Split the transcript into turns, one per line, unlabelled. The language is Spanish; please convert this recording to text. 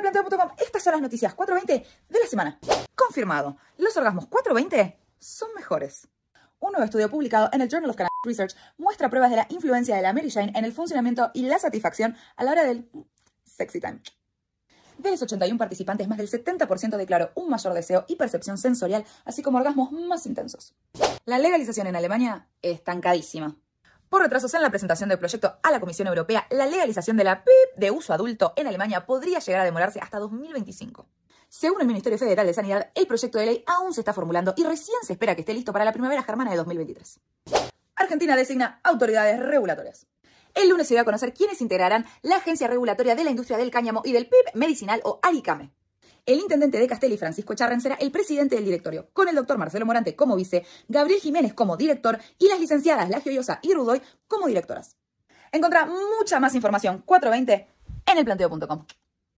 Planteo.com, estas son las noticias 420 de la semana. Confirmado, los orgasmos 420
son mejores.
Un nuevo estudio publicado en el Journal of Cannabis Research muestra pruebas de la influencia de la Mary Jane en el funcionamiento y la satisfacción a la hora del sexy time. De los 81 participantes, más del 70% declaró un mayor deseo y percepción sensorial, así como orgasmos más intensos. La legalización en Alemania es estancadísima por retrasos en la presentación del proyecto a la Comisión Europea, la legalización de la PEP de uso adulto en Alemania podría llegar a demorarse hasta 2025. Según el Ministerio Federal de Sanidad, el proyecto de ley aún se está formulando y recién se espera que esté listo para la primavera germana de 2023. Argentina designa autoridades regulatorias. El lunes se va a conocer quiénes integrarán la Agencia Regulatoria de la Industria del Cáñamo y del PEP Medicinal o ARICAME el intendente de Castelli, Francisco Charren, será el presidente del directorio, con el doctor Marcelo Morante como vice, Gabriel Jiménez como director y las licenciadas La Llosa y Rudoy
como directoras. Encontrá mucha más información 420 en elplanteo.com.